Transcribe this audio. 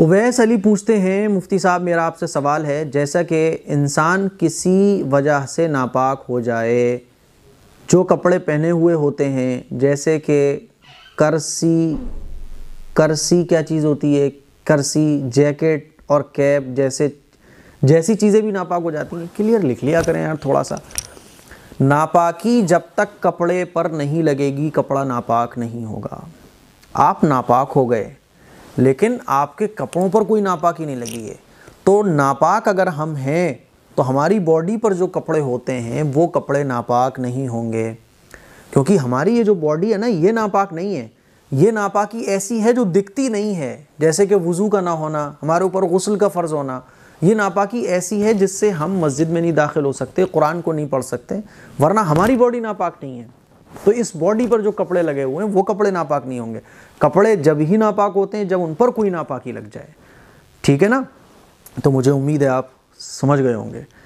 उवैस अली पूछते हैं मुफ्ती साहब मेरा आपसे सवाल है जैसा कि इंसान किसी वजह से नापाक हो जाए जो कपड़े पहने हुए होते हैं जैसे कि करसी करसी क्या चीज़ होती है करसी जैकेट और कैप जैसे जैसी चीज़ें भी नापाक हो जाती हैं क्लियर लिख लिया करें यार थोड़ा सा नापाकी जब तक कपड़े पर नहीं लगेगी कपड़ा नापाक नहीं होगा आप नापाक हो गए लेकिन आपके कपड़ों पर कोई नापाकी नहीं लगी है तो नापाक अगर हम हैं तो हमारी बॉडी पर जो कपड़े होते हैं वो कपड़े नापाक नहीं होंगे क्योंकि हमारी ये जो बॉडी है ना ये नापाक नहीं है ये नापाकी ऐसी है जो दिखती नहीं है जैसे कि वज़ू का ना होना हमारे ऊपर गसल का फ़र्ज़ होना ये नापाकी ऐसी है जिससे हम मस्जिद में नहीं दाखिल हो सकते कुरान को नहीं पढ़ सकते वरना हमारी बॉडी नापाक नहीं है तो इस बॉडी पर जो कपड़े लगे हुए हैं वो कपड़े नापाक नहीं होंगे कपड़े जब ही नापाक होते हैं जब उन पर कोई नापाकी लग जाए ठीक है ना तो मुझे उम्मीद है आप समझ गए होंगे